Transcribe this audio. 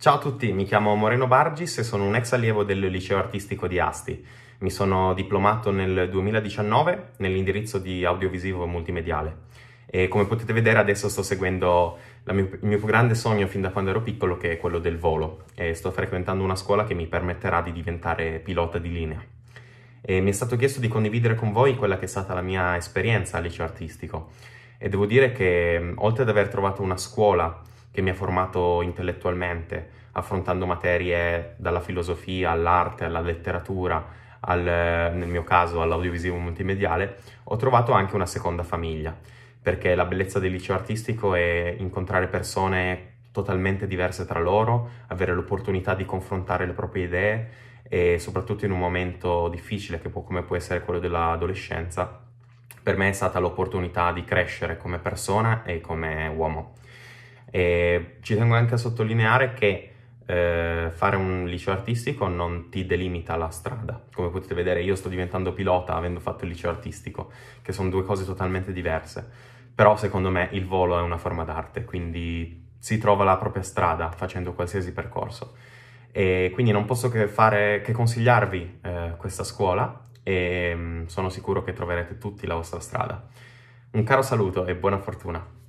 Ciao a tutti, mi chiamo Moreno Bargis e sono un ex allievo del liceo artistico di Asti. Mi sono diplomato nel 2019 nell'indirizzo di audiovisivo multimediale e come potete vedere adesso sto seguendo mio, il mio più grande sogno fin da quando ero piccolo che è quello del volo e sto frequentando una scuola che mi permetterà di diventare pilota di linea. E mi è stato chiesto di condividere con voi quella che è stata la mia esperienza al liceo artistico e devo dire che oltre ad aver trovato una scuola che mi ha formato intellettualmente, affrontando materie dalla filosofia all'arte, alla letteratura, al, nel mio caso all'audiovisivo multimediale, ho trovato anche una seconda famiglia, perché la bellezza del liceo artistico è incontrare persone totalmente diverse tra loro, avere l'opportunità di confrontare le proprie idee e soprattutto in un momento difficile può, come può essere quello dell'adolescenza, per me è stata l'opportunità di crescere come persona e come uomo. E ci tengo anche a sottolineare che eh, fare un liceo artistico non ti delimita la strada. Come potete vedere io sto diventando pilota avendo fatto il liceo artistico, che sono due cose totalmente diverse. Però secondo me il volo è una forma d'arte, quindi si trova la propria strada facendo qualsiasi percorso. E quindi non posso che, fare, che consigliarvi eh, questa scuola e mh, mm, sono sicuro che troverete tutti la vostra strada. Un caro saluto e buona fortuna!